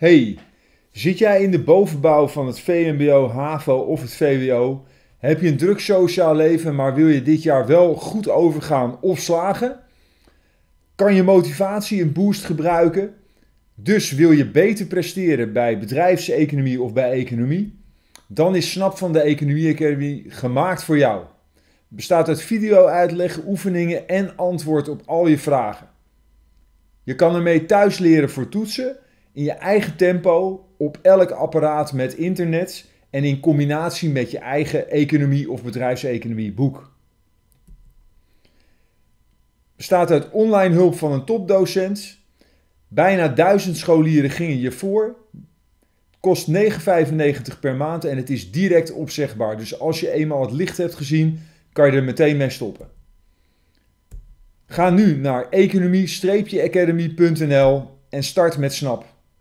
Hey, zit jij in de bovenbouw van het VMBO, HAVO of het VWO? Heb je een druk sociaal leven, maar wil je dit jaar wel goed overgaan of slagen? Kan je motivatie een boost gebruiken? Dus wil je beter presteren bij bedrijfseconomie of bij economie? Dan is Snap van de Economie Academy gemaakt voor jou. bestaat uit video-uitleg, oefeningen en antwoord op al je vragen. Je kan ermee thuis leren voor toetsen in je eigen tempo, op elk apparaat met internet en in combinatie met je eigen economie of bedrijfseconomie boek. Bestaat uit online hulp van een topdocent. Bijna duizend scholieren gingen je voor. Kost 9,95 per maand en het is direct opzegbaar. Dus als je eenmaal het licht hebt gezien, kan je er meteen mee stoppen. Ga nu naar economie-academy.nl en start met Snap.